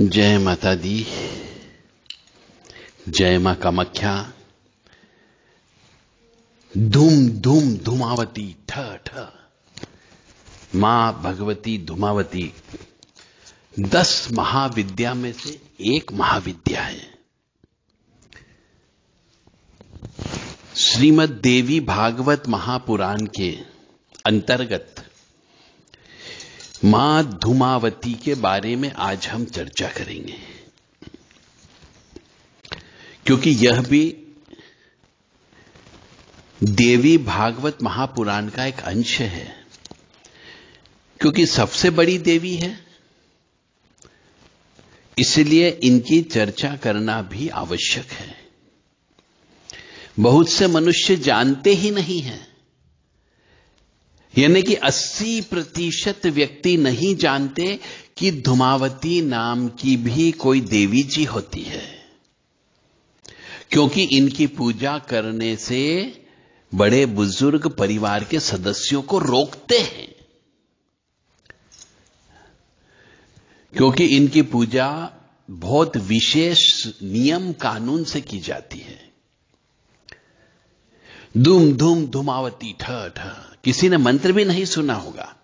जय माता दी जय मां कामाख्या धूम धूम धुमावती ठ ठ मां भगवती धुमावती दस महाविद्या में से एक महाविद्या है श्रीमद देवी भागवत महापुराण के अंतर्गत मां धूमावती के बारे में आज हम चर्चा करेंगे क्योंकि यह भी देवी भागवत महापुराण का एक अंश है क्योंकि सबसे बड़ी देवी है इसलिए इनकी चर्चा करना भी आवश्यक है बहुत से मनुष्य जानते ही नहीं हैं यानी कि 80 प्रतिशत व्यक्ति नहीं जानते कि धुमावती नाम की भी कोई देवी जी होती है क्योंकि इनकी पूजा करने से बड़े बुजुर्ग परिवार के सदस्यों को रोकते हैं क्योंकि इनकी पूजा बहुत विशेष नियम कानून से की जाती है धूम धूम धुमावती ठ ठ किसी ने मंत्र भी नहीं सुना होगा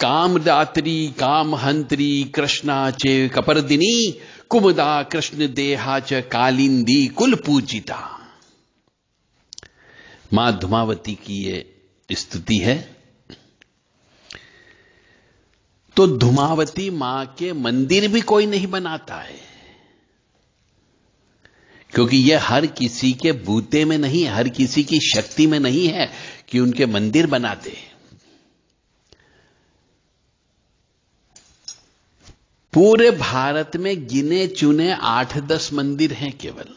कामदात्री कामहंत्री कृष्णा चे कपरदिनी कुमदा कृष्ण देहा च कालिंदी कुल पूजिता मां धुमावती की ये स्तुति है तो धुमावती मां के मंदिर भी कोई नहीं बनाता है क्योंकि यह हर किसी के बूते में नहीं हर किसी की शक्ति में नहीं है कि उनके मंदिर बनाते पूरे भारत में गिने चुने आठ दस मंदिर हैं केवल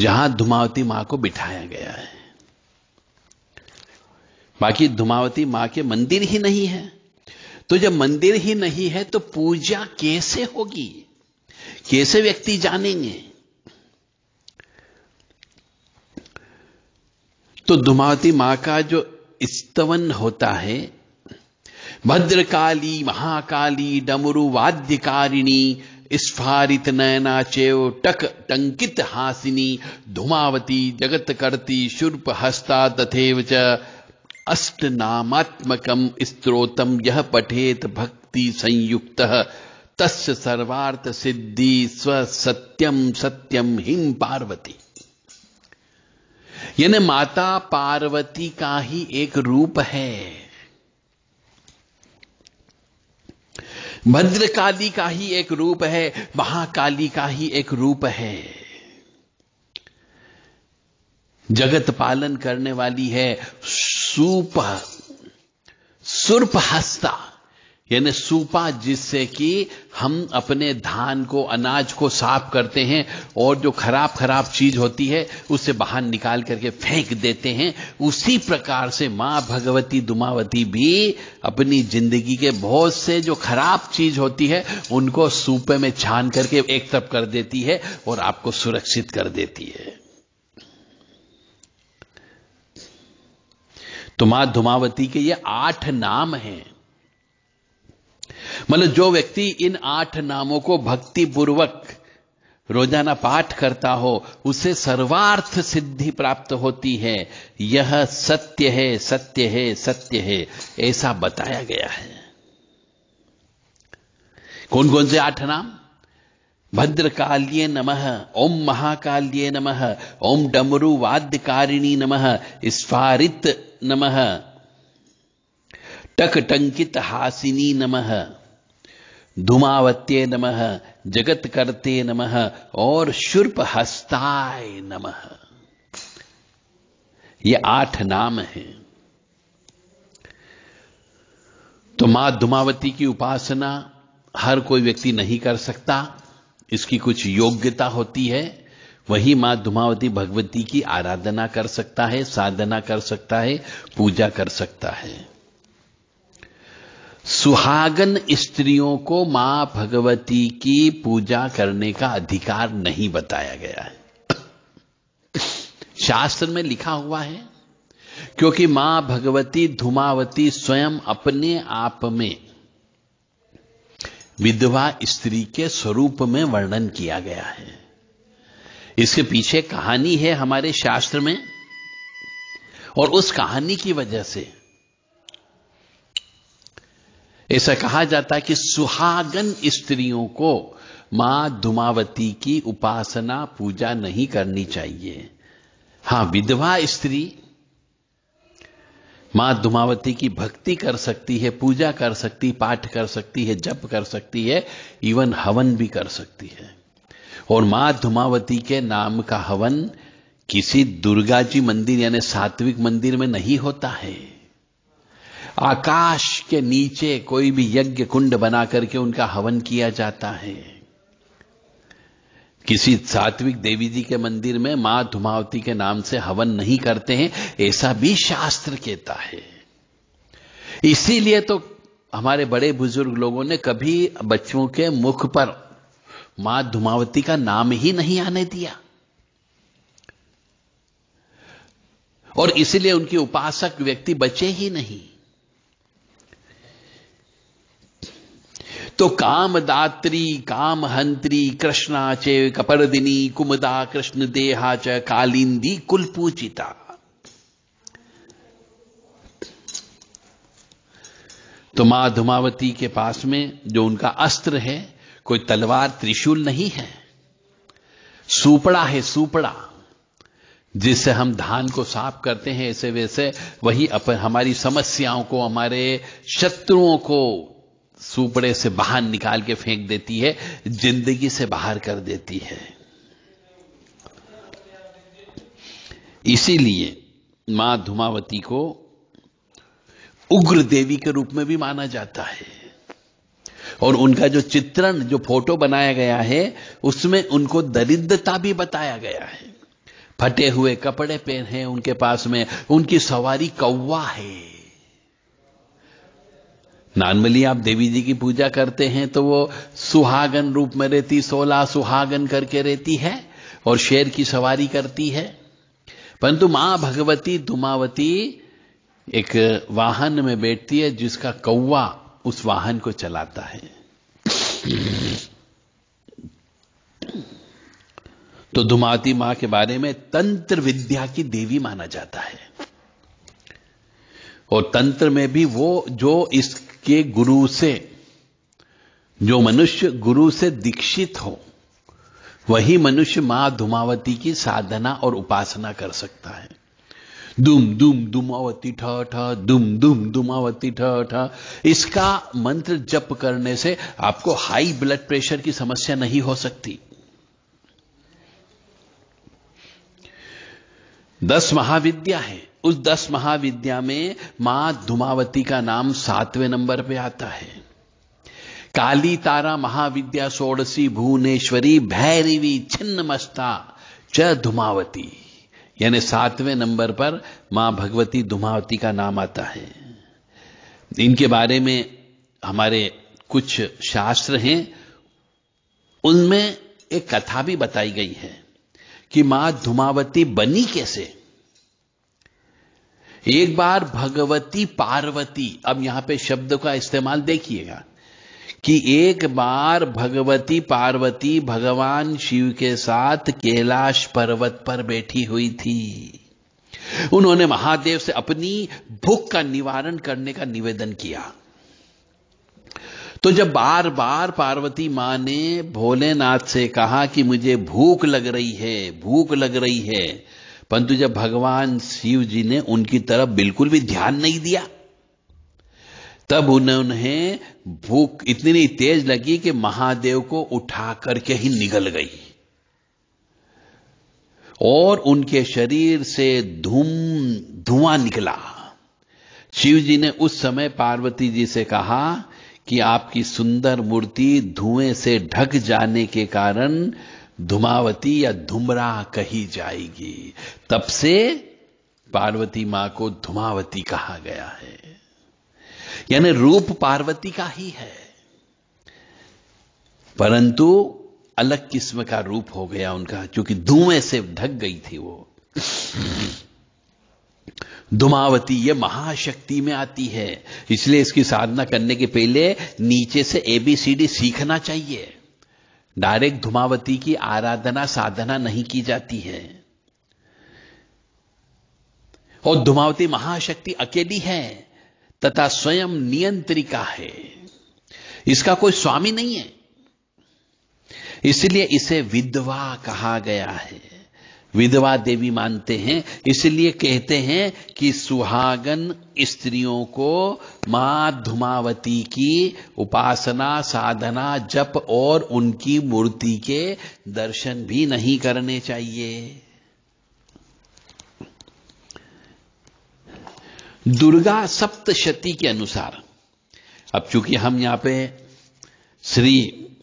जहां धुमावती मां को बिठाया गया है बाकी धुमावती मां के मंदिर ही नहीं है तो जब मंदिर ही नहीं है तो पूजा कैसे होगी कैसे व्यक्ति जानेंगे तो दुमावती मां का जो स्तवन होता है भद्रकाली महाकाली डमरु वाद्यकारिणी स्फारित नयना चेव टक टंकित हासिनी धुमावती जगत करती शुर्प हस्ता तथेव च अष्टनामात्मकम स्त्रोतम यह पठेत भक्ति संयुक्त तस् सर्वार्थ सिद्धि स्व सत्यम सत्यम हिम पार्वती यानी माता पार्वती का ही एक रूप है भद्रकाली का ही एक रूप है महाकाली का ही एक रूप है जगत पालन करने वाली है सूप सुर्प हस्ता यानी सूपा जिससे कि हम अपने धान को अनाज को साफ करते हैं और जो खराब खराब चीज होती है उसे बाहर निकाल करके फेंक देते हैं उसी प्रकार से मां भगवती दुमावती भी अपनी जिंदगी के बहुत से जो खराब चीज होती है उनको सूपे में छान करके एक तरफ कर देती है और आपको सुरक्षित कर देती है तो मां धुमावती के ये आठ नाम हैं मतलब जो व्यक्ति इन आठ नामों को भक्ति पूर्वक रोजाना पाठ करता हो उसे सर्वार्थ सिद्धि प्राप्त होती है यह सत्य है सत्य है सत्य है ऐसा बताया गया है कौन कौन से आठ नाम भद्रकाल्ये नमः ओम महाकाल्ये नमः ओम डमरु वाद्यकारिणी नमः स्फारित नमः टकटंकित हासिनी नमः धुमावत्ये नमः जगत करते नमः और शुर्प हस्ताय नमः ये आठ नाम हैं तो मां धुमावती की उपासना हर कोई व्यक्ति नहीं कर सकता इसकी कुछ योग्यता होती है वही मां धुमावती भगवती की आराधना कर सकता है साधना कर सकता है पूजा कर सकता है सुहागन स्त्रियों को मां भगवती की पूजा करने का अधिकार नहीं बताया गया है शास्त्र में लिखा हुआ है क्योंकि मां भगवती धुमावती स्वयं अपने आप में विधवा स्त्री के स्वरूप में वर्णन किया गया है इसके पीछे कहानी है हमारे शास्त्र में और उस कहानी की वजह से ऐसा कहा जाता है कि सुहागन स्त्रियों को मां धुमावती की उपासना पूजा नहीं करनी चाहिए हां विधवा स्त्री मां धुमावती की भक्ति कर सकती है पूजा कर सकती पाठ कर सकती है जप कर सकती है इवन हवन भी कर सकती है और मां धुमावती के नाम का हवन किसी दुर्गा जी मंदिर यानी सात्विक मंदिर में नहीं होता है आकाश के नीचे कोई भी यज्ञ कुंड बना करके उनका हवन किया जाता है किसी सात्विक देवी जी के मंदिर में मां धुमावती के नाम से हवन नहीं करते हैं ऐसा भी शास्त्र कहता है इसीलिए तो हमारे बड़े बुजुर्ग लोगों ने कभी बच्चों के मुख पर मां धुमावती का नाम ही नहीं आने दिया और इसीलिए उनकी उपासक व्यक्ति बचे ही नहीं तो कामदात्री कामहंत्री कृष्णा च कपरदिनी कुमदा कृष्ण देहा च कालिंदी कुलपूचिता तो मां धुमावती के पास में जो उनका अस्त्र है कोई तलवार त्रिशूल नहीं है सूपड़ा है सूपड़ा जिससे हम धान को साफ करते हैं ऐसे वैसे वही अपन हमारी समस्याओं को हमारे शत्रुओं को सुपड़े से बाहर निकाल के फेंक देती है जिंदगी से बाहर कर देती है इसीलिए मां धुमावती को उग्र देवी के रूप में भी माना जाता है और उनका जो चित्रण जो फोटो बनाया गया है उसमें उनको दरिद्रता भी बताया गया है फटे हुए कपड़े पहने हैं उनके पास में उनकी सवारी कौवा है नॉर्मली आप देवी जी की पूजा करते हैं तो वो सुहागन रूप में रहती सोलह सुहागन करके रहती है और शेर की सवारी करती है परंतु मां भगवती दुमावती एक वाहन में बैठती है जिसका कौवा उस वाहन को चलाता है तो दुमावती मां के बारे में तंत्र विद्या की देवी माना जाता है और तंत्र में भी वो जो इस के गुरु से जो मनुष्य गुरु से दीक्षित हो वही मनुष्य मां धुमावती की साधना और उपासना कर सकता है दुम दुम दुमावती ठ ठ दुम दुम दुमावती ठ ठ इसका मंत्र जप करने से आपको हाई ब्लड प्रेशर की समस्या नहीं हो सकती दस महाविद्या है उस दस महाविद्या में मां धुमावती का नाम सातवें नंबर पे आता है काली तारा महाविद्या सोड़सी भुवनेश्वरी भैरवी छिन्न मस्ता च धुमावती यानी सातवें नंबर पर मां भगवती धुमावती का नाम आता है इनके बारे में हमारे कुछ शास्त्र हैं उनमें एक कथा भी बताई गई है कि मां धुमावती बनी कैसे एक बार भगवती पार्वती अब यहां पे शब्द का इस्तेमाल देखिएगा कि एक बार भगवती पार्वती भगवान शिव के साथ कैलाश पर्वत पर बैठी हुई थी उन्होंने महादेव से अपनी भूख का निवारण करने का निवेदन किया तो जब बार बार पार्वती मां ने भोलेनाथ से कहा कि मुझे भूख लग रही है भूख लग रही है परंतु जब भगवान शिव जी ने उनकी तरफ बिल्कुल भी ध्यान नहीं दिया तब उन्होंने भूख इतनी तेज लगी कि महादेव को उठा करके ही निगल गई और उनके शरीर से धूम धुआं निकला शिव जी ने उस समय पार्वती जी से कहा कि आपकी सुंदर मूर्ति धुएं से ढक जाने के कारण धुमावती या धुमरा कही जाएगी तब से पार्वती मां को धुमावती कहा गया है यानी रूप पार्वती का ही है परंतु अलग किस्म का रूप हो गया उनका क्योंकि धुएं से ढक गई थी वो धुमावती ये महाशक्ति में आती है इसलिए इसकी साधना करने के पहले नीचे से एबीसीडी सीखना चाहिए डायरेक्ट धुमावती की आराधना साधना नहीं की जाती है और धुमावती महाशक्ति अकेली है तथा स्वयं नियंत्रिका है इसका कोई स्वामी नहीं है इसलिए इसे विधवा कहा गया है विधवा देवी मानते हैं इसलिए कहते हैं कि सुहागन स्त्रियों को मां धुमावती की उपासना साधना जप और उनकी मूर्ति के दर्शन भी नहीं करने चाहिए दुर्गा सप्तशती के अनुसार अब चूंकि हम यहां पे श्री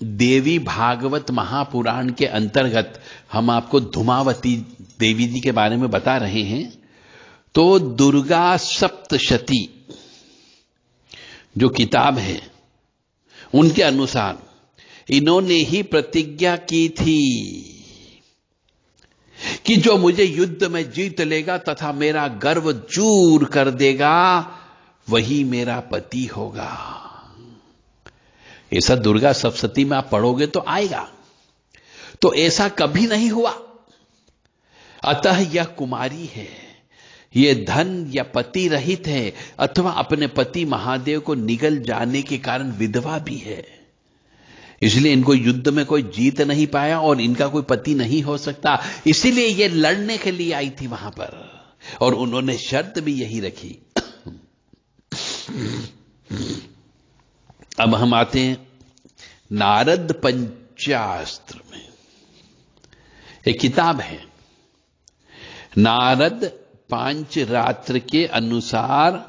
देवी भागवत महापुराण के अंतर्गत हम आपको धुमावती देवी जी के बारे में बता रहे हैं तो दुर्गा सप्तशती जो किताब है उनके अनुसार इन्होंने ही प्रतिज्ञा की थी कि जो मुझे युद्ध में जीत लेगा तथा मेरा गर्व चूर कर देगा वही मेरा पति होगा ऐसा दुर्गा सप्तती में आप पढ़ोगे तो आएगा तो ऐसा कभी नहीं हुआ अतः यह कुमारी है यह धन या पति रहित है अथवा अपने पति महादेव को निगल जाने के कारण विधवा भी है इसलिए इनको युद्ध में कोई जीत नहीं पाया और इनका कोई पति नहीं हो सकता इसीलिए यह लड़ने के लिए आई थी वहां पर और उन्होंने शर्त भी यही रखी अब हम आते हैं नारद पंचास्त्र में एक किताब है नारद पांच रात्र के अनुसार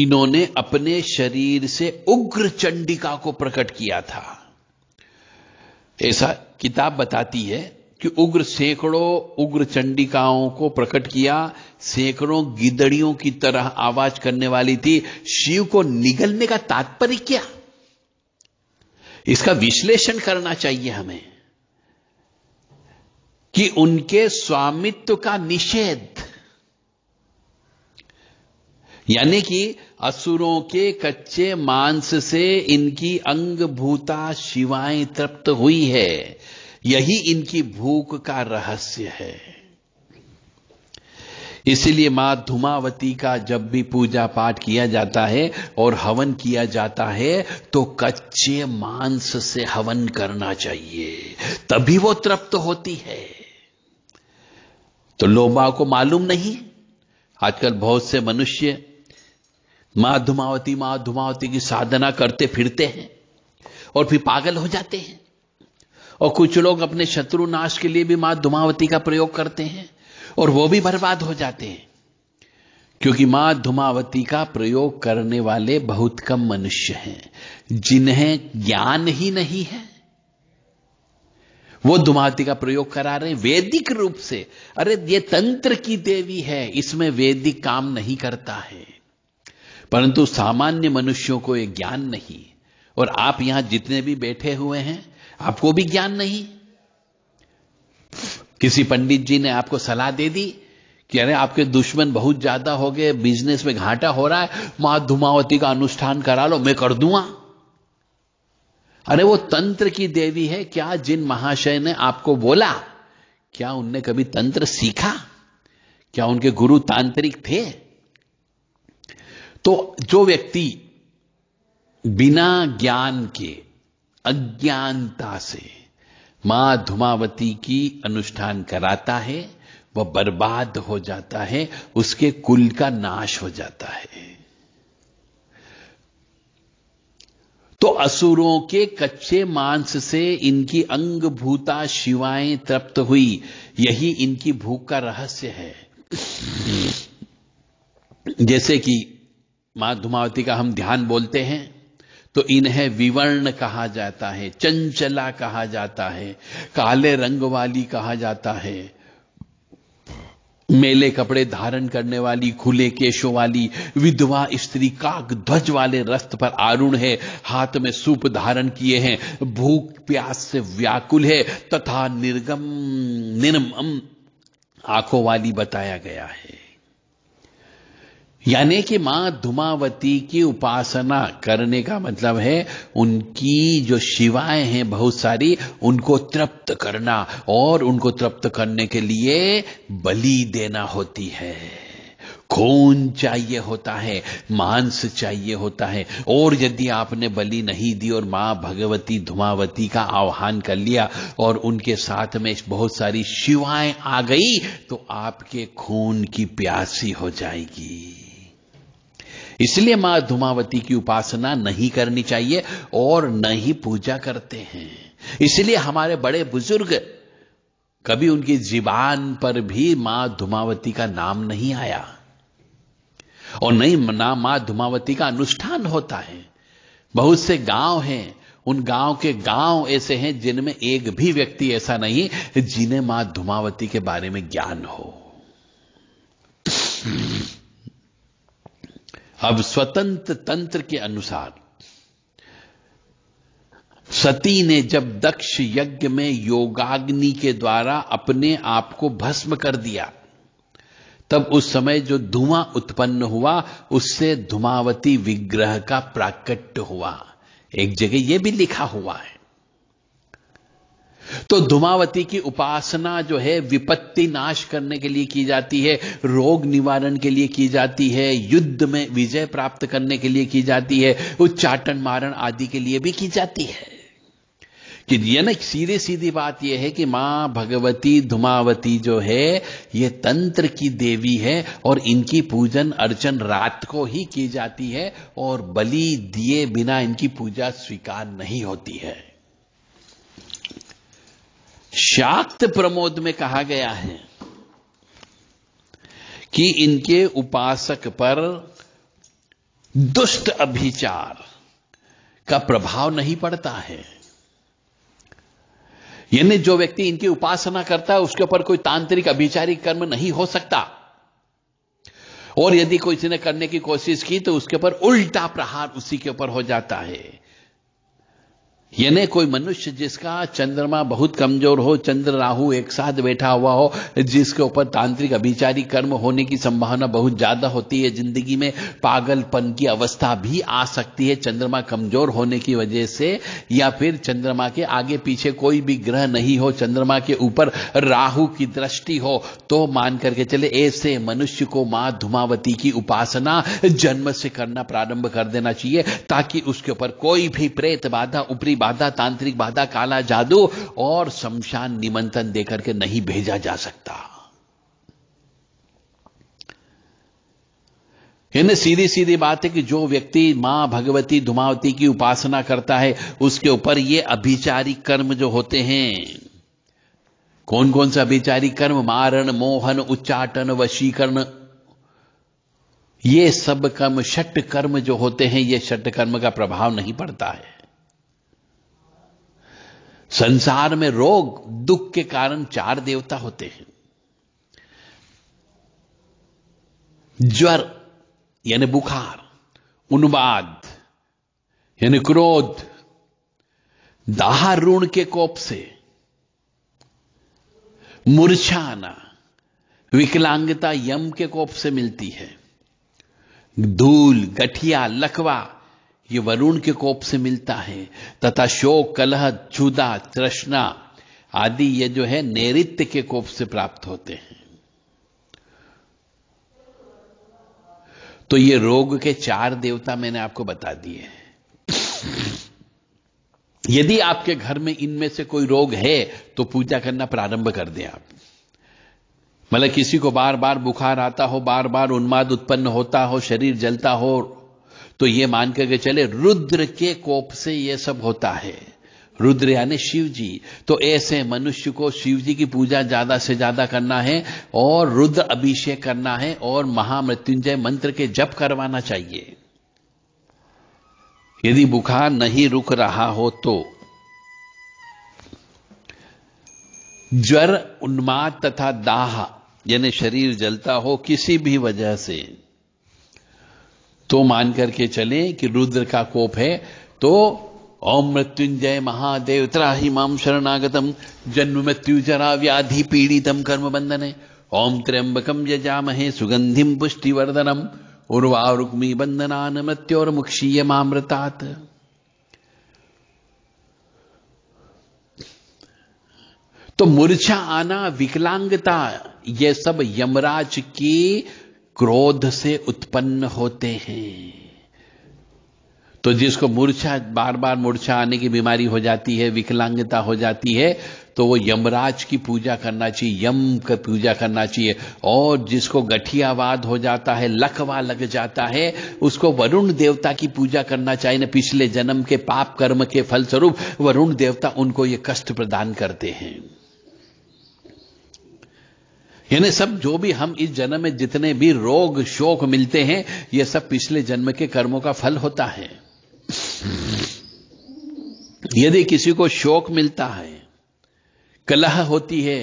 इन्होंने अपने शरीर से उग्र चंडिका को प्रकट किया था ऐसा किताब बताती है कि उग्र सैकड़ों उग्र चंडिकाओं को प्रकट किया सैकड़ों गिदड़ियों की तरह आवाज करने वाली थी शिव को निगलने का तात्पर्य क्या इसका विश्लेषण करना चाहिए हमें कि उनके स्वामित्व का निषेध यानी कि असुरों के कच्चे मांस से इनकी अंग भूता शिवाएं तृप्त हुई है यही इनकी भूख का रहस्य है इसीलिए मां धुमावती का जब भी पूजा पाठ किया जाता है और हवन किया जाता है तो कच्चे मांस से हवन करना चाहिए तभी वो तृप्त होती है तो लोमा को मालूम नहीं आजकल बहुत से मनुष्य मां धुमावती मां धुमावती की साधना करते फिरते हैं और फिर पागल हो जाते हैं और कुछ लोग अपने शत्रु नाश के लिए भी मां धुमावती का प्रयोग करते हैं और वो भी बर्बाद हो जाते हैं क्योंकि मां धुमावती का प्रयोग करने वाले बहुत कम मनुष्य हैं जिन्हें ज्ञान ही नहीं है वो धुमावती का प्रयोग करा रहे हैं वैदिक रूप से अरे ये तंत्र की देवी है इसमें वैदिक काम नहीं करता है परंतु सामान्य मनुष्यों को यह ज्ञान नहीं और आप यहां जितने भी बैठे हुए हैं आपको भी ज्ञान नहीं किसी पंडित जी ने आपको सलाह दे दी कि अरे आपके दुश्मन बहुत ज्यादा हो गए बिजनेस में घाटा हो रहा है मां धुमावती का अनुष्ठान करा लो मैं कर दूंगा अरे वो तंत्र की देवी है क्या जिन महाशय ने आपको बोला क्या उनने कभी तंत्र सीखा क्या उनके गुरु तांत्रिक थे तो जो व्यक्ति बिना ज्ञान के अज्ञानता से मां धुमावती की अनुष्ठान कराता है वह बर्बाद हो जाता है उसके कुल का नाश हो जाता है तो असुरों के कच्चे मांस से इनकी अंग भूता शिवाएं तृप्त हुई यही इनकी भूख का रहस्य है जैसे कि मां धुमावती का हम ध्यान बोलते हैं तो इन्हें विवर्ण कहा जाता है चंचला कहा जाता है काले रंग वाली कहा जाता है मेले कपड़े धारण करने वाली खुले केशों वाली विधवा स्त्री काक ध्वज वाले रस्त पर आरुण है हाथ में सूप धारण किए हैं भूख प्यास से व्याकुल है तथा निर्गम निर्मम आंखों वाली बताया गया है यानी कि मां धुमावती की उपासना करने का मतलब है उनकी जो शिवाएं हैं बहुत सारी उनको तृप्त करना और उनको तृप्त करने के लिए बलि देना होती है खून चाहिए होता है मांस चाहिए होता है और यदि आपने बलि नहीं दी और मां भगवती धुमावती का आह्वान कर लिया और उनके साथ में बहुत सारी शिवाएं आ गई तो आपके खून की प्यासी हो जाएगी इसलिए मां धुमावती की उपासना नहीं करनी चाहिए और न ही पूजा करते हैं इसलिए हमारे बड़े बुजुर्ग कभी उनकी जीवान पर भी मां धुमावती का नाम नहीं आया और नहीं ना मां धुमावती का अनुष्ठान होता है बहुत से गांव हैं उन गांव के गांव ऐसे हैं जिनमें एक भी व्यक्ति ऐसा नहीं जिन्हें मां धुमावती के बारे में ज्ञान हो अब स्वतंत्र तंत्र के अनुसार सती ने जब दक्ष यज्ञ में योगाग्नि के द्वारा अपने आप को भस्म कर दिया तब उस समय जो धुआं उत्पन्न हुआ उससे धुमावती विग्रह का प्राकट्य हुआ एक जगह यह भी लिखा हुआ है तो धुमावती की उपासना जो है विपत्ति नाश करने के लिए की जाती है रोग निवारण के लिए की जाती है युद्ध में विजय प्राप्त करने के लिए की जाती है उच्चाटन मारण आदि के लिए भी की जाती है कि ये ना सीधे सीधी बात यह है कि मां भगवती धुमावती जो है यह तंत्र की देवी है और इनकी पूजन अर्चन रात को ही की जाती है और बलि दिए बिना इनकी पूजा स्वीकार नहीं होती है शाक्त प्रमोद में कहा गया है कि इनके उपासक पर दुष्ट अभिचार का प्रभाव नहीं पड़ता है यानी जो व्यक्ति इनकी उपासना करता है उसके ऊपर कोई तांत्रिक अभिचारिक कर्म नहीं हो सकता और यदि कोई इसने करने की कोशिश की तो उसके ऊपर उल्टा प्रहार उसी के ऊपर हो जाता है यानी कोई मनुष्य जिसका चंद्रमा बहुत कमजोर हो चंद्र राहु एक साथ बैठा हुआ हो जिसके ऊपर तांत्रिक अभिचारी कर्म होने की संभावना बहुत ज्यादा होती है जिंदगी में पागलपन की अवस्था भी आ सकती है चंद्रमा कमजोर होने की वजह से या फिर चंद्रमा के आगे पीछे कोई भी ग्रह नहीं हो चंद्रमा के ऊपर राहु की दृष्टि हो तो मान करके चले ऐसे मनुष्य को मां धुमावती की उपासना जन्म से करना प्रारंभ कर देना चाहिए ताकि उसके ऊपर कोई भी प्रेत बाधा ऊपरी बाधा तांत्रिक बाधा काला जादू और शमशान निमंत्रण देकर के नहीं भेजा जा सकता यानी सीधी सीधी बात है कि जो व्यक्ति मां भगवती धुमावती की उपासना करता है उसके ऊपर ये अभिचारी कर्म जो होते हैं कौन कौन सा अभिचारी कर्म मारण मोहन उच्चाटन वशीकरण ये सब कर्म षट कर्म जो होते हैं ये षट कर्म का प्रभाव नहीं पड़ता है संसार में रोग दुख के कारण चार देवता होते हैं ज्वर यानी बुखार उन्माद यानी क्रोध दाहारूण के कोप से मूर्छाना विकलांगता यम के कोप से मिलती है धूल गठिया लकवा ये वरुण के कोप से मिलता है तथा शोक कलह जुदा तृष्णा आदि ये जो है नैरित्य के कोप से प्राप्त होते हैं तो ये रोग के चार देवता मैंने आपको बता दिए हैं यदि आपके घर में इनमें से कोई रोग है तो पूजा करना प्रारंभ कर दें आप मतलब किसी को बार बार बुखार आता हो बार बार उन्माद उत्पन्न होता हो शरीर जलता हो तो ये मान करके चले रुद्र के कोप से ये सब होता है रुद्र यानी शिव जी तो ऐसे मनुष्य को शिव जी की पूजा ज्यादा से ज्यादा करना है और रुद्र अभिषेक करना है और महामृत्युंजय मंत्र के जप करवाना चाहिए यदि बुखार नहीं रुक रहा हो तो ज्वर उन्माद तथा दाह यानी शरीर जलता हो किसी भी वजह से तो मान करके चले कि रुद्र का कोप है तो ओम मृत्युंजय महादेव त्राही माम शरणागतम जन्म मृत्यु जरा व्याधि पीड़ितम कर्म बंदने ओम त्र्यंबकम महे सुगंधिम पुष्टिवर्धनम उर्वारुक्मी बंदना मृत्योर मुक्षीय मामृतात तो मूर्छा आना विकलांगता ये सब यमराज की क्रोध से उत्पन्न होते हैं तो जिसको मूर्छा बार बार मूर्छा आने की बीमारी हो जाती है विकलांगता हो जाती है तो वो यमराज की पूजा करना चाहिए यम का पूजा करना चाहिए और जिसको गठियावाद हो जाता है लकवा लग जाता है उसको वरुण देवता की पूजा करना चाहिए ना पिछले जन्म के पाप कर्म के फलस्वरूप वरुण देवता उनको ये कष्ट प्रदान करते हैं यानी सब जो भी हम इस जन्म में जितने भी रोग शोक मिलते हैं ये सब पिछले जन्म के कर्मों का फल होता है यदि किसी को शोक मिलता है कलह होती है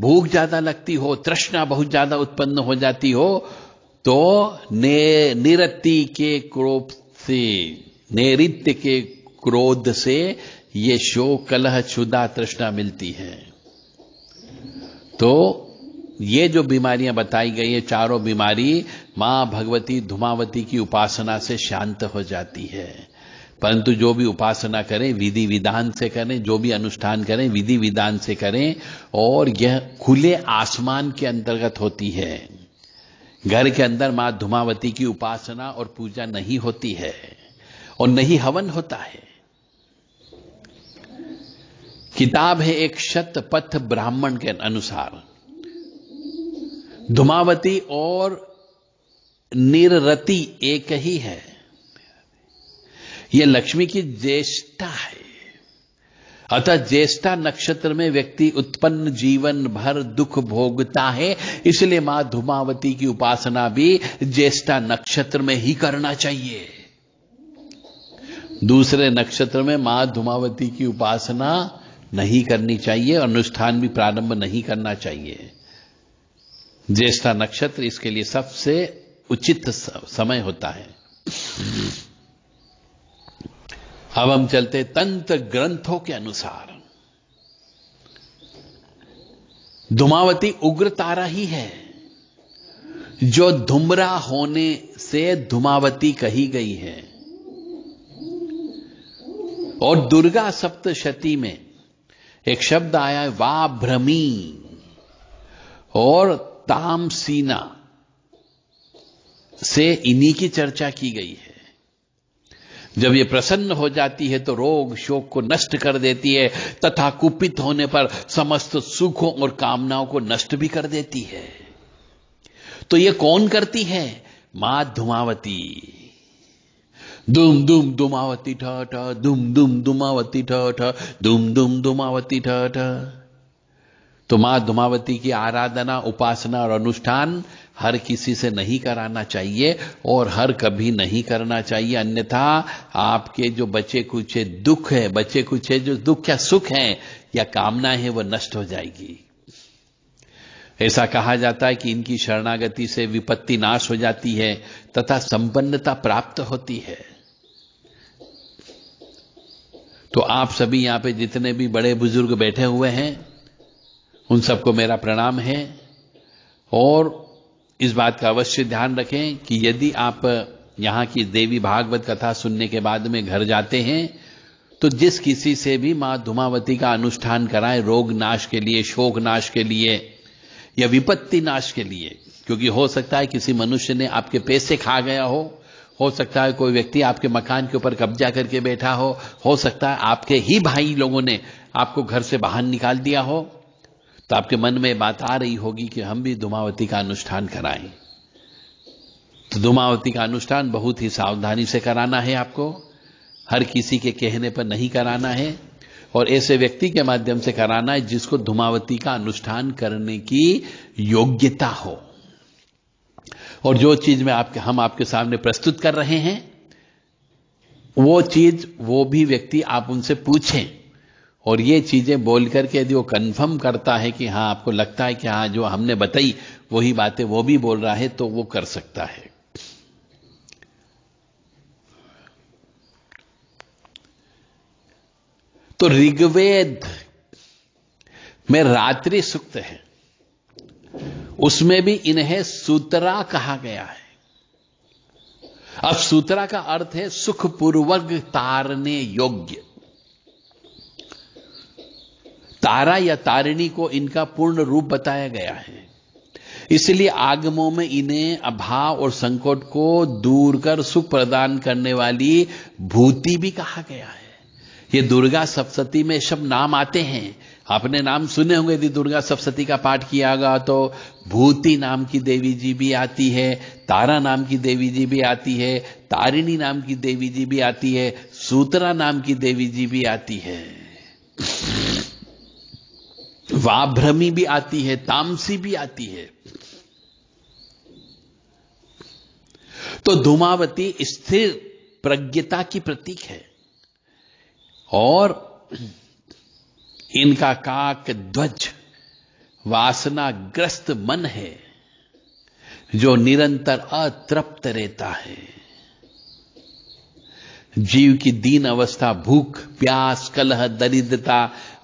भूख ज्यादा लगती हो तृष्णा बहुत ज्यादा उत्पन्न हो जाती हो तो ने निरति के क्रोध से नैरित्य के क्रोध से ये शोक कलह क्षुदा तृष्णा मिलती है तो ये जो बीमारियां बताई गई है चारों बीमारी मां भगवती धुमावती की उपासना से शांत हो जाती है परंतु जो भी उपासना करें विधि विधान से करें जो भी अनुष्ठान करें विधि विधान से करें और यह खुले आसमान के अंतर्गत होती है घर के अंदर मां धुमावती की उपासना और पूजा नहीं होती है और नहीं हवन होता है किताब है एक शत पथ ब्राह्मण के अनुसार धुमावती और निररति एक ही है यह लक्ष्मी की ज्येष्ठा है अतः ज्येष्ठा नक्षत्र में व्यक्ति उत्पन्न जीवन भर दुख भोगता है इसलिए मां धुमावती की उपासना भी ज्येष्ठा नक्षत्र में ही करना चाहिए दूसरे नक्षत्र में मां धुमावती की उपासना नहीं करनी चाहिए अनुष्ठान भी प्रारंभ नहीं करना चाहिए ज्येष्ठा नक्षत्र इसके लिए सबसे उचित समय होता है अब हम चलते तंत्र ग्रंथों के अनुसार धुमावती उग्र तारा ही है जो धुमरा होने से धुमावती कही गई है और दुर्गा सप्तशती में एक शब्द आया है वाभ्रमी और तामसीना से इन्हीं की चर्चा की गई है जब ये प्रसन्न हो जाती है तो रोग शोक को नष्ट कर देती है तथा कुपित होने पर समस्त सुखों और कामनाओं को नष्ट भी कर देती है तो ये कौन करती है मां धुमावती दुम दुम दुमावती ठ दुम दुम दुमावती ठ दुम दुम दुमावती ठ तो मां धुमावती की आराधना उपासना और अनुष्ठान हर किसी से नहीं कराना चाहिए और हर कभी नहीं करना चाहिए अन्यथा आपके जो बचे कुछ दुख है बचे कुछ जो दुख या सुख है या कामना है वह नष्ट हो जाएगी ऐसा कहा जाता है कि इनकी शरणागति से विपत्ति नाश हो जाती है तथा संपन्नता प्राप्त होती है तो आप सभी यहां पे जितने भी बड़े बुजुर्ग बैठे हुए हैं उन सबको मेरा प्रणाम है और इस बात का अवश्य ध्यान रखें कि यदि आप यहां की देवी भागवत कथा सुनने के बाद में घर जाते हैं तो जिस किसी से भी मां धुमावती का अनुष्ठान कराएं रोग नाश के लिए शोक नाश के लिए या विपत्ति नाश के लिए क्योंकि हो सकता है किसी मनुष्य ने आपके पैसे खा गया हो हो सकता है कोई व्यक्ति आपके मकान के ऊपर कब्जा करके बैठा हो हो सकता है आपके ही भाई लोगों ने आपको घर से बाहर निकाल दिया हो तो आपके मन में बात आ रही होगी कि हम भी धुमावती का अनुष्ठान कराएं तो धुमावती का अनुष्ठान बहुत ही सावधानी से कराना है आपको हर किसी के कहने पर नहीं कराना है और ऐसे व्यक्ति के माध्यम से कराना है जिसको धुमावती का अनुष्ठान करने की योग्यता हो और जो चीज में आपके हम आपके सामने प्रस्तुत कर रहे हैं वो चीज वो भी व्यक्ति आप उनसे पूछें और ये चीज़ें बोल करके यदि वो कंफर्म करता है कि हाँ आपको लगता है कि हाँ जो हमने बताई वही बातें वो भी बोल रहा है तो वो कर सकता है तो ऋग्वेद में रात्रि सुक्त है उसमें भी इन्हें सूतरा कहा गया है अब सूत्रा का अर्थ है सुखपूर्वक तारने योग्य तारा या तारिणी को इनका पूर्ण रूप बताया गया है इसलिए आगमों में इन्हें अभाव और संकट को दूर कर सुख प्रदान करने वाली भूति भी कहा गया है ये दुर्गा सप्तती में सब नाम आते हैं आपने नाम सुने होंगे यदि दुर्गा सप्तती का पाठ किया गया तो भूति नाम की देवी जी भी आती है तारा नाम की देवी जी भी आती है तारिणी नाम की देवी जी भी आती है सूत्रा नाम की देवी जी भी आती है वाभ्रमी भी आती है तामसी भी आती है तो धूमावती स्थिर प्रज्ञता की प्रतीक है और इनका काक ध्वज वासना ग्रस्त मन है जो निरंतर अतृप्त रहता है जीव की दीन अवस्था भूख प्यास कलह दरिद्रता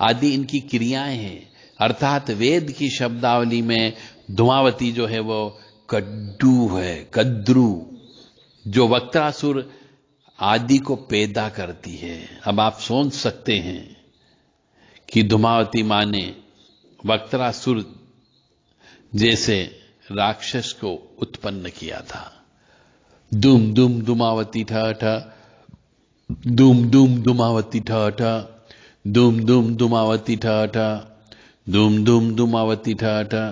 आदि इनकी क्रियाएं हैं अर्थात वेद की शब्दावली में धुमावती जो है वो कड्डू है कद्रू जो वक्तासुर आदि को पैदा करती है अब आप सोच सकते हैं कि धुमावती मां ने वक्त्रासुर जैसे राक्षस को उत्पन्न किया था दुम दुम दुमावती ठ दुम दुम दुमावती ठ दुम दुम दुमावती ठ धूम धूम आवती ठाठा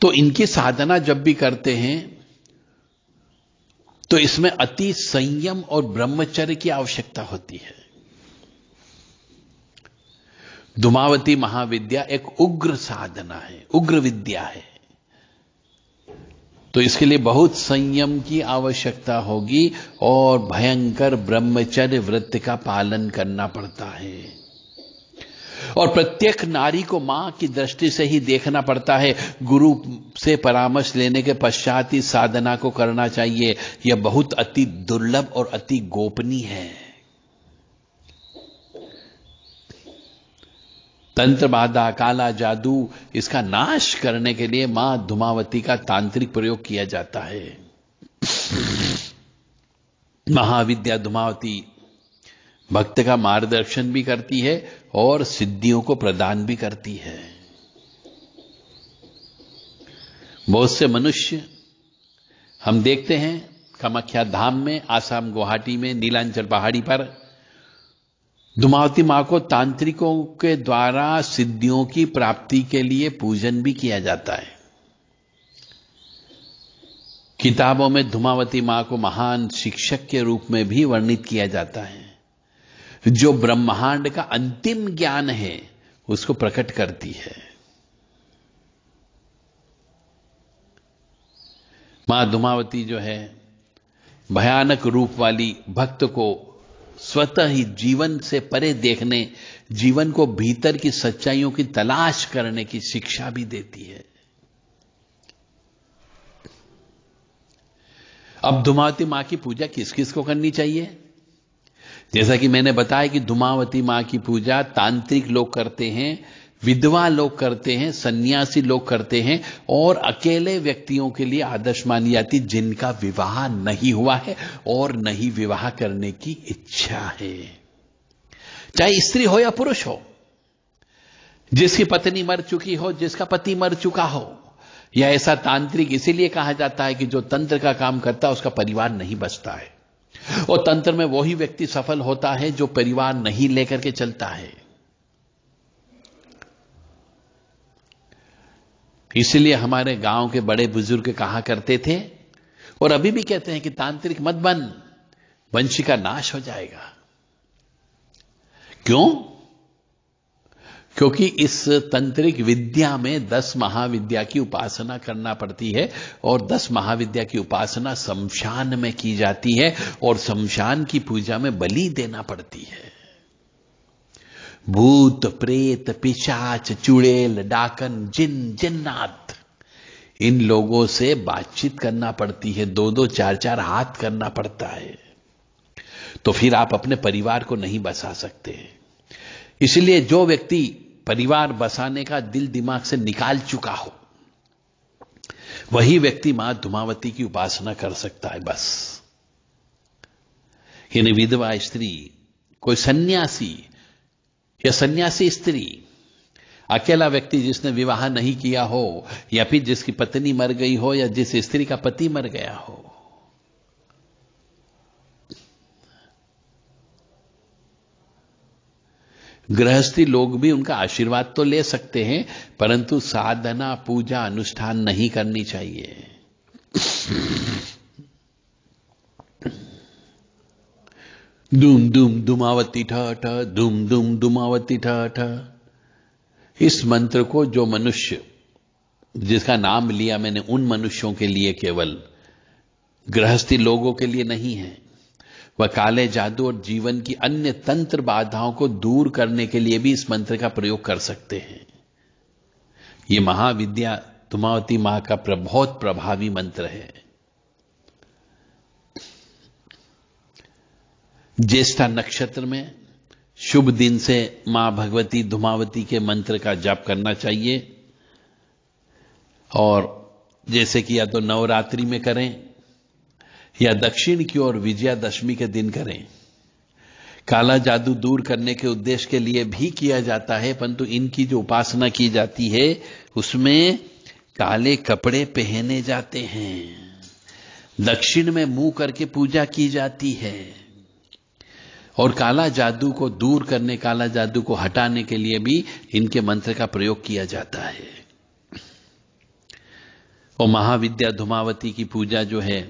तो इनकी साधना जब भी करते हैं तो इसमें अति संयम और ब्रह्मचर्य की आवश्यकता होती है दुमावती महाविद्या एक उग्र साधना है उग्र विद्या है तो इसके लिए बहुत संयम की आवश्यकता होगी और भयंकर ब्रह्मचर्य व्रत का पालन करना पड़ता है और प्रत्येक नारी को मां की दृष्टि से ही देखना पड़ता है गुरु से परामर्श लेने के पश्चात ही साधना को करना चाहिए यह बहुत अति दुर्लभ और अति गोपनीय है तंत्र बाधा काला जादू इसका नाश करने के लिए मां धुमावती का तांत्रिक प्रयोग किया जाता है महाविद्या धुमावती भक्त का मार्गदर्शन भी करती है और सिद्धियों को प्रदान भी करती है बहुत से मनुष्य हम देखते हैं कामाख्या धाम में आसाम गुवाहाटी में नीलांचल पहाड़ी पर दुमावती मां को तांत्रिकों के द्वारा सिद्धियों की प्राप्ति के लिए पूजन भी किया जाता है किताबों में धुमावती मां को महान शिक्षक के रूप में भी वर्णित किया जाता है जो ब्रह्मांड का अंतिम ज्ञान है उसको प्रकट करती है मां धुमावती जो है भयानक रूप वाली भक्त को स्वतः ही जीवन से परे देखने जीवन को भीतर की सच्चाइयों की तलाश करने की शिक्षा भी देती है अब धुमावती मां की पूजा किस किस को करनी चाहिए जैसा कि मैंने बताया कि धुमावती मां की पूजा तांत्रिक लोग करते हैं विधवा लोग करते हैं सन्यासी लोग करते हैं और अकेले व्यक्तियों के लिए आदर्श मानी जाती जिनका विवाह नहीं हुआ है और नहीं विवाह करने की इच्छा है चाहे स्त्री हो या पुरुष हो जिसकी पत्नी मर चुकी हो जिसका पति मर चुका हो या ऐसा तांत्रिक इसीलिए कहा जाता है कि जो तंत्र का काम करता है उसका परिवार नहीं बचता है और तंत्र में वही व्यक्ति सफल होता है जो परिवार नहीं लेकर के चलता है इसलिए हमारे गांव के बड़े बुजुर्ग कहा करते थे और अभी भी कहते हैं कि तांत्रिक मत बन वंशी का नाश हो जाएगा क्यों क्योंकि इस तंत्रिक विद्या में दस महाविद्या की उपासना करना पड़ती है और दस महाविद्या की उपासना शमशान में की जाती है और शमशान की पूजा में बलि देना पड़ती है भूत प्रेत पिशाच चुड़ेल डाकन जिन जिन्नाथ इन लोगों से बातचीत करना पड़ती है दो दो चार चार हाथ करना पड़ता है तो फिर आप अपने परिवार को नहीं बसा सकते इसलिए जो व्यक्ति परिवार बसाने का दिल दिमाग से निकाल चुका हो वही व्यक्ति मां धुमावती की उपासना कर सकता है बस यानी विधवा स्त्री कोई सन्यासी या सन्यासी स्त्री अकेला व्यक्ति जिसने विवाह नहीं किया हो या फिर जिसकी पत्नी मर गई हो या जिस स्त्री का पति मर गया हो गृहस्थी लोग भी उनका आशीर्वाद तो ले सकते हैं परंतु साधना पूजा अनुष्ठान नहीं करनी चाहिए दुम दुम दुमावती ठ दुम दुम दुमावती ठ इस मंत्र को जो मनुष्य जिसका नाम लिया मैंने उन मनुष्यों के लिए केवल गृहस्थी लोगों के लिए नहीं है वह काले जादू और जीवन की अन्य तंत्र बाधाओं को दूर करने के लिए भी इस मंत्र का प्रयोग कर सकते हैं यह महाविद्या तुमावती मां का बहुत प्रभावी मंत्र है ज्येष्ठा नक्षत्र में शुभ दिन से मां भगवती धुमावती के मंत्र का जाप करना चाहिए और जैसे कि या तो नवरात्रि में करें या दक्षिण की ओर विजयादशमी के दिन करें काला जादू दूर करने के उद्देश्य के लिए भी किया जाता है परंतु इनकी जो उपासना की जाती है उसमें काले कपड़े पहने जाते हैं दक्षिण में मुंह करके पूजा की जाती है और काला जादू को दूर करने काला जादू को हटाने के लिए भी इनके मंत्र का प्रयोग किया जाता है और महाविद्या धुमावती की पूजा जो है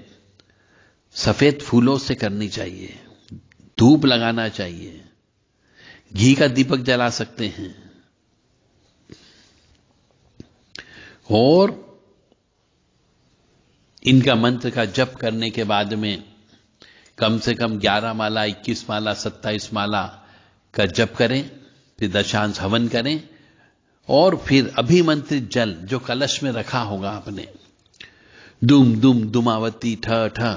सफेद फूलों से करनी चाहिए धूप लगाना चाहिए घी का दीपक जला सकते हैं और इनका मंत्र का जप करने के बाद में कम से कम 11 माला 21 माला 27 माला का जप करें फिर दशांश हवन करें और फिर अभिमंत्रित जल जो कलश में रखा होगा आपने दुम दुम दुमावती ठ ठ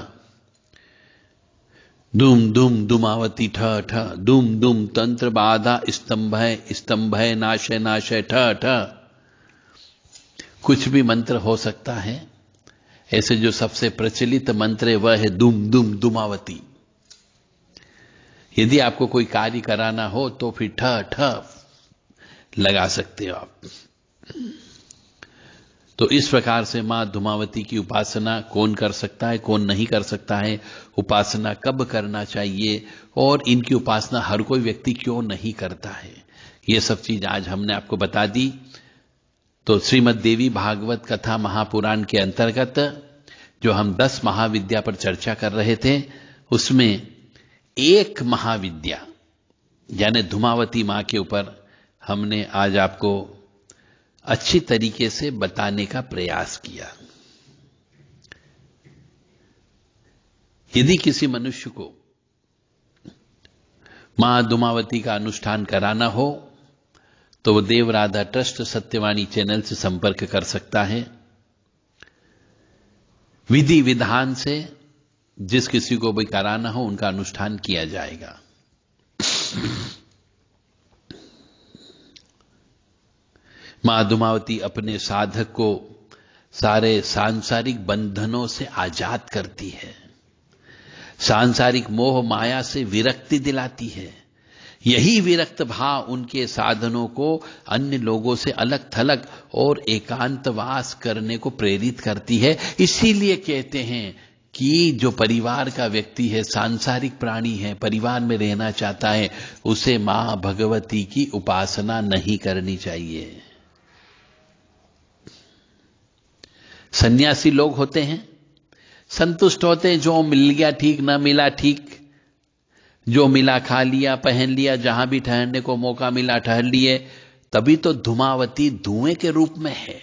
दुम दुम दुमावती ठ ठ दुम दुम तंत्र बाधा स्तंभ है स्तंभ है नाशय नाशय ठ ठ कुछ भी मंत्र हो सकता है ऐसे जो सबसे प्रचलित मंत्र है वह है दुम दुम दुमावती यदि आपको कोई कार्य कराना हो तो फिर ठ ठ लगा सकते हो आप तो इस प्रकार से मां धुमावती की उपासना कौन कर सकता है कौन नहीं कर सकता है उपासना कब करना चाहिए और इनकी उपासना हर कोई व्यक्ति क्यों नहीं करता है ये सब चीज आज हमने आपको बता दी तो श्रीमद देवी भागवत कथा महापुराण के अंतर्गत जो हम दस महाविद्या पर चर्चा कर रहे थे उसमें एक महाविद्या यानी धुमावती मां के ऊपर हमने आज आपको अच्छी तरीके से बताने का प्रयास किया यदि किसी मनुष्य को मां दुमावती का अनुष्ठान कराना हो तो वह देवराधा ट्रस्ट सत्यवाणी चैनल से संपर्क कर सकता है विधि विधान से जिस किसी को भी कराना हो उनका अनुष्ठान किया जाएगा मां दुमावती अपने साधक को सारे सांसारिक बंधनों से आजाद करती है सांसारिक मोह माया से विरक्ति दिलाती है यही विरक्त भाव उनके साधनों को अन्य लोगों से अलग थलग और एकांतवास करने को प्रेरित करती है इसीलिए कहते हैं कि जो परिवार का व्यक्ति है सांसारिक प्राणी है परिवार में रहना चाहता है उसे मां भगवती की उपासना नहीं करनी चाहिए सन्यासी लोग होते हैं संतुष्ट होते हैं जो मिल गया ठीक ना मिला ठीक जो मिला खा लिया पहन लिया जहां भी ठहरने को मौका मिला ठहर लिए तभी तो धुमावती धुएं के रूप में है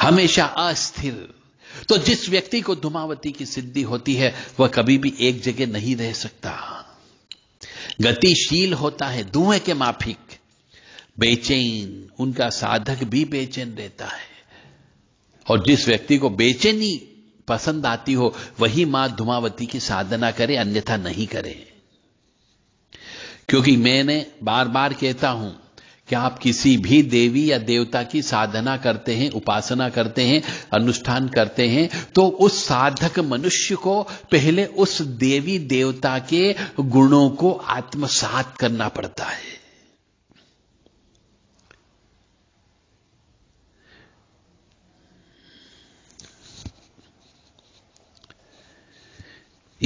हमेशा अस्थिर तो जिस व्यक्ति को धुमावती की सिद्धि होती है वह कभी भी एक जगह नहीं रह सकता गतिशील होता है धुएं के माफिक बेचैन उनका साधक भी बेचैन रहता है और जिस व्यक्ति को बेचैनी पसंद आती हो वही मां धुमावती की साधना करे अन्यथा नहीं करे क्योंकि मैंने बार बार कहता हूं कि आप किसी भी देवी या देवता की साधना करते हैं उपासना करते हैं अनुष्ठान करते हैं तो उस साधक मनुष्य को पहले उस देवी देवता के गुणों को आत्मसात करना पड़ता है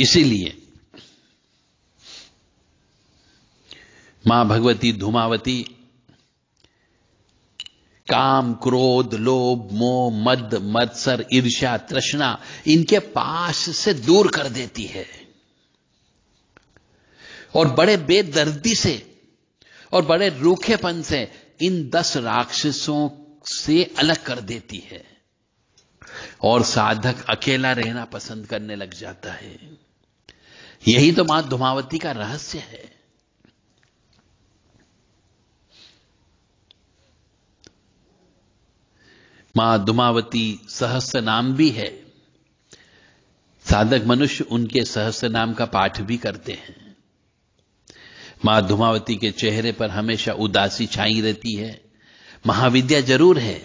इसीलिए मां भगवती धूमावती काम क्रोध लोभ मोह मद मत्सर ईर्ष्या तृष्णा इनके पास से दूर कर देती है और बड़े बेदर्दी से और बड़े रूखेपन से इन दस राक्षसों से अलग कर देती है और साधक अकेला रहना पसंद करने लग जाता है यही तो मां धुमावती का रहस्य है मां दुमावती सहस्र नाम भी है साधक मनुष्य उनके सहस्र नाम का पाठ भी करते हैं मां धुमावती के चेहरे पर हमेशा उदासी छाई रहती है महाविद्या जरूर है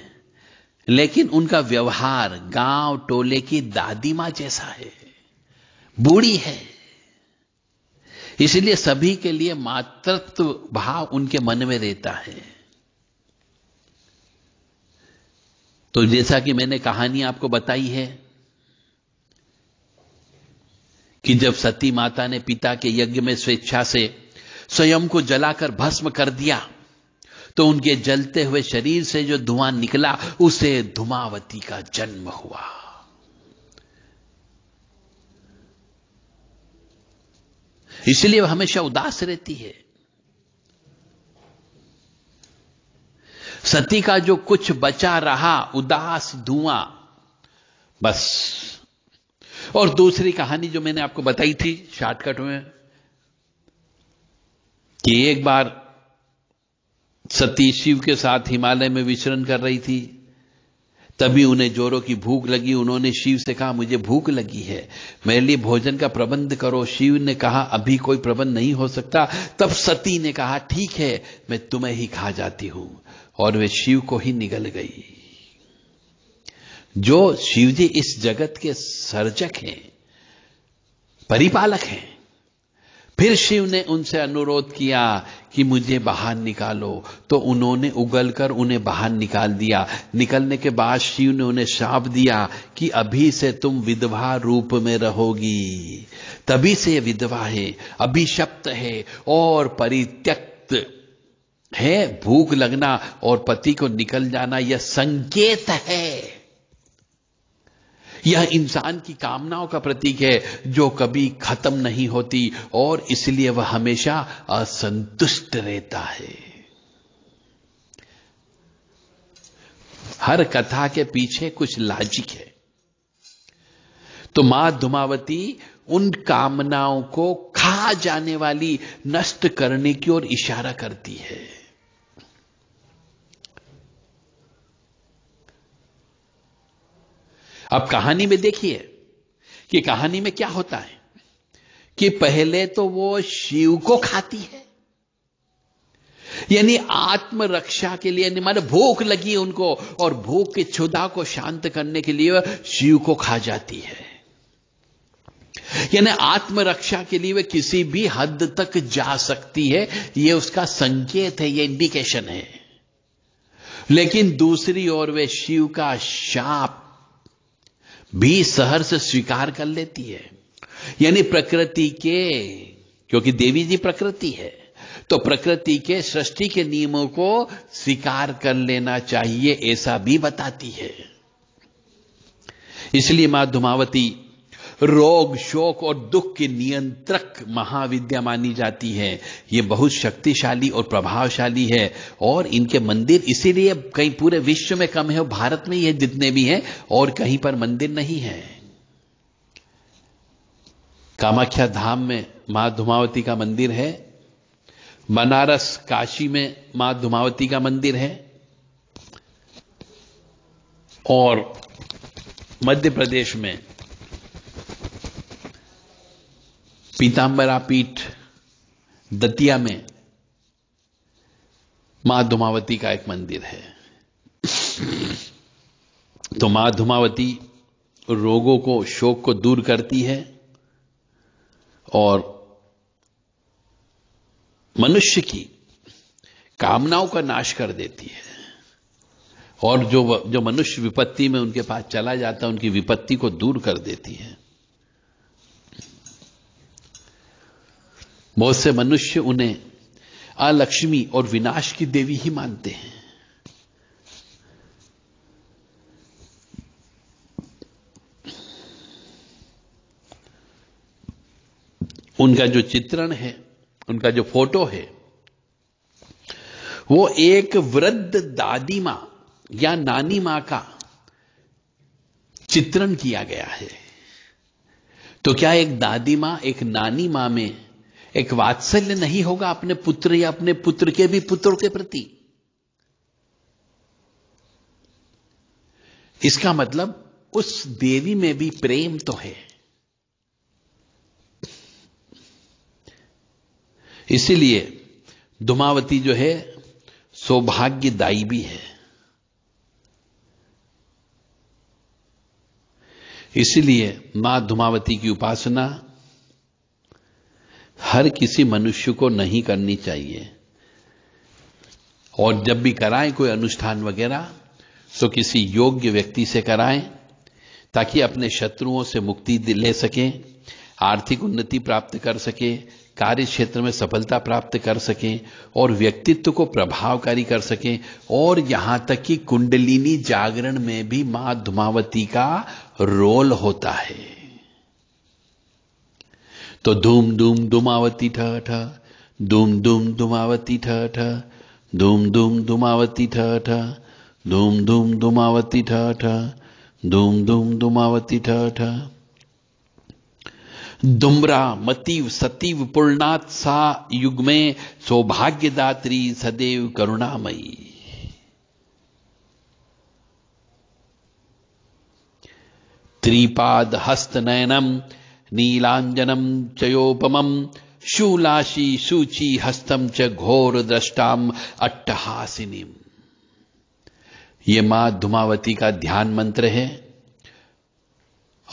लेकिन उनका व्यवहार गांव टोले की दादी मां जैसा है बूढ़ी है इसलिए सभी के लिए मातृत्व भाव उनके मन में रहता है तो जैसा कि मैंने कहानी आपको बताई है कि जब सती माता ने पिता के यज्ञ में स्वेच्छा से स्वयं को जलाकर भस्म कर दिया तो उनके जलते हुए शरीर से जो धुआं निकला उसे धुमावती का जन्म हुआ इसलिए वह हमेशा उदास रहती है सती का जो कुछ बचा रहा उदास धुआं बस और दूसरी कहानी जो मैंने आपको बताई थी शॉर्टकट में कि एक बार सती शिव के साथ हिमालय में विचरण कर रही थी तभी उन्हें जोरों की भूख लगी उन्होंने शिव से कहा मुझे भूख लगी है मेरे लिए भोजन का प्रबंध करो शिव ने कहा अभी कोई प्रबंध नहीं हो सकता तब सती ने कहा ठीक है मैं तुम्हें ही खा जाती हूं और वे शिव को ही निगल गई जो शिव जी इस जगत के सर्जक हैं परिपालक हैं फिर शिव ने उनसे अनुरोध किया कि मुझे बाहर निकालो तो उन्होंने उगलकर उन्हें बाहर निकाल दिया निकलने के बाद शिव ने उन्हें शाप दिया कि अभी से तुम विधवा रूप में रहोगी तभी से विधवा है अभिशप्त है और परित्यक्त है भूख लगना और पति को निकल जाना यह संकेत है यह इंसान की कामनाओं का प्रतीक है जो कभी खत्म नहीं होती और इसलिए वह हमेशा असंतुष्ट रहता है हर कथा के पीछे कुछ लॉजिक है तो मां धुमावती उन कामनाओं को खा जाने वाली नष्ट करने की ओर इशारा करती है अब कहानी में देखिए कि कहानी में क्या होता है कि पहले तो वो शिव को खाती है यानी आत्मरक्षा के लिए यानी माने भूख लगी उनको और भूख की क्षुदा को शांत करने के लिए शिव को खा जाती है यानी आत्मरक्षा के लिए वे किसी भी हद तक जा सकती है यह उसका संकेत है यह इंडिकेशन है लेकिन दूसरी ओर वे शिव का शाप भी सहर से स्वीकार कर लेती है यानी प्रकृति के क्योंकि देवी जी प्रकृति है तो प्रकृति के सृष्टि के नियमों को स्वीकार कर लेना चाहिए ऐसा भी बताती है इसलिए मां धुमावती रोग शोक और दुख के नियंत्रक महाविद्या मानी जाती है ये बहुत शक्तिशाली और प्रभावशाली है और इनके मंदिर इसीलिए कहीं पूरे विश्व में कम है और भारत में ये जितने भी हैं और कहीं पर मंदिर नहीं है कामाख्या धाम में मां धुमावती का मंदिर है बनारस काशी में मां धुमावती का मंदिर है और मध्य प्रदेश में पीताम्बरा पीठ दतिया में मां धुमावती का एक मंदिर है तो मां धुमावती रोगों को शोक को दूर करती है और मनुष्य की कामनाओं का नाश कर देती है और जो जो मनुष्य विपत्ति में उनके पास चला जाता है उनकी विपत्ति को दूर कर देती है बहुत से मनुष्य उन्हें अलक्ष्मी और विनाश की देवी ही मानते हैं उनका जो चित्रण है उनका जो फोटो है वो एक वृद्ध दादी मां या नानी मां का चित्रण किया गया है तो क्या एक दादी मां एक नानी मां में एक वात्सल्य नहीं होगा अपने पुत्र या अपने पुत्र के भी पुत्रों के प्रति इसका मतलब उस देवी में भी प्रेम तो है इसीलिए दुमावती जो है सौभाग्यदायी भी है इसीलिए मां धुमावती की उपासना हर किसी मनुष्य को नहीं करनी चाहिए और जब भी कराएं कोई अनुष्ठान वगैरह तो किसी योग्य व्यक्ति से कराएं ताकि अपने शत्रुओं से मुक्ति ले सकें आर्थिक उन्नति प्राप्त कर सके कार्य क्षेत्र में सफलता प्राप्त कर सकें और व्यक्तित्व को प्रभावकारी कर सकें और यहां तक कि कुंडलिनी जागरण में भी मां धुमावती का रोल होता है तो धूम धूम धुमावती ठ ठ धूम धूम धुमावती ठ ठ धूम धूम धुमावती ठ ठ धूम धूम धुमावती ठ ठ धूम धूम धुमावती ठ ठ दुमरा मतीव सतीव पूर्णात् सा युग में सौभाग्यदात्री सदैव करुणामयी त्रिपाद हस्त नयनम नीलांजनम चयोपम शूलाशी सूची हस्तम च घोर दृष्टाम अट्टहासिनी ये मां धुमावती का ध्यान मंत्र है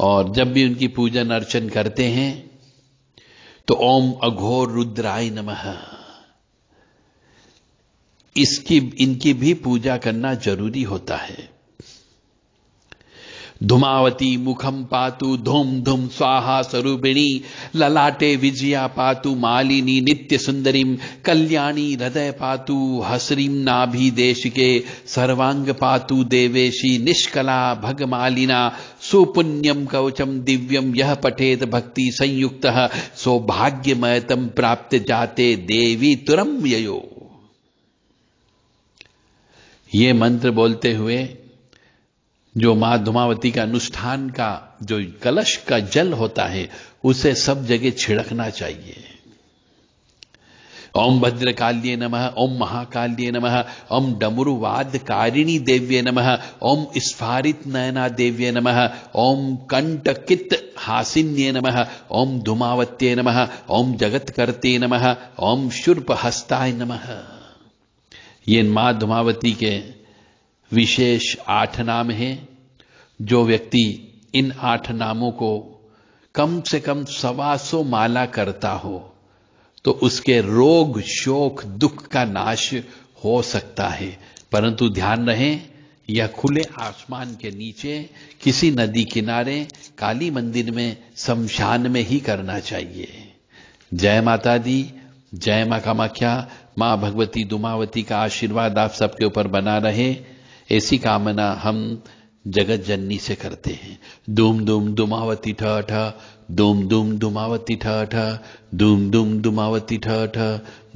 और जब भी उनकी पूजन अर्चन करते हैं तो ओम अघोर रुद्राय नमः इसकी इनकी भी पूजा करना जरूरी होता है धुमावती मुखम पातु धूम धूम स्वाहा स्वरूपिणी ललाटे विजया पातु मालिनी नित्य सुंदरी कल्याणी हृदय पातु हसरीम नाभि देशिके सर्वांग पातु देवेशी निष्कला भगमालिना सुपुण्यम कवचम दिव्यम यह पठेत भक्ति संयुक्त सौभाग्यमयतम प्राप्त जाते देवी तुरम ययो ये मंत्र बोलते हुए जो मां धुमावती का अनुष्ठान का जो कलश का जल होता है उसे सब जगह छिड़कना चाहिए ओम भद्रकाल्य नमः ओम महाकाल्य नमः ओम डमरुवाद कारिणी देव्य नमः ओम स्फारित नयना देव्य नमः ओम कंटकित हासिन्य नमः ओम धुमावत्य नमः ओम जगतकर्ते नमः ओम हस्ताय नमः ये मां धुमावती के विशेष आठ नाम हैं जो व्यक्ति इन आठ नामों को कम से कम सवा सौ माला करता हो तो उसके रोग शोक दुख का नाश हो सकता है परंतु ध्यान रहे यह खुले आसमान के नीचे किसी नदी किनारे काली मंदिर में शमशान में ही करना चाहिए जय माता दी जय मां कामाख्या मां भगवती दुमावती का आशीर्वाद आप सबके ऊपर बना रहे ऐसी कामना हम जगत जननी से करते हैं धूम धूम दुमावती ठ धूम धूम दुमावती ठ धूम धूम दुमावती ठ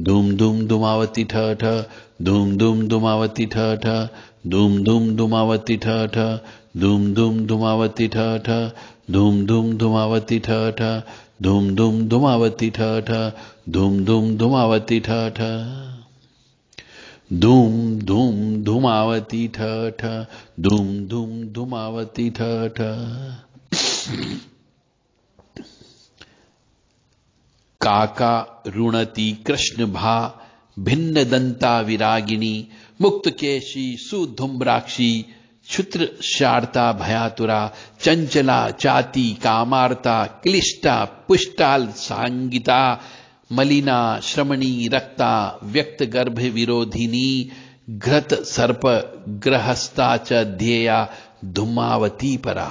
धूम धूम दुमावती ठ धूम धूम दुमावती ठ धूम धूम दुमावती ठ धूम धूम दुमावती ठ धूम धूम दुमावती ठ धूम धूम दुमावती ठ धूम धूम दुमावती ठ धूम धूम धूमावती ठ ठ धूम धूम धूमावती ठ ठ काका रुणती कृष्ण भा भिन्न दंता विरागिणी मुक्त केशी सुधुम्राक्षी क्षुत्र शारता भयातुरा चंचला चाती कामार्ता क्लिष्टा पुष्टाल सांगिता मलिना श्रमणी रक्ता व्यक्त गर्भ विरोधिनी घृत सर्प ग्रहस्ता च ध्येया धुमावती परा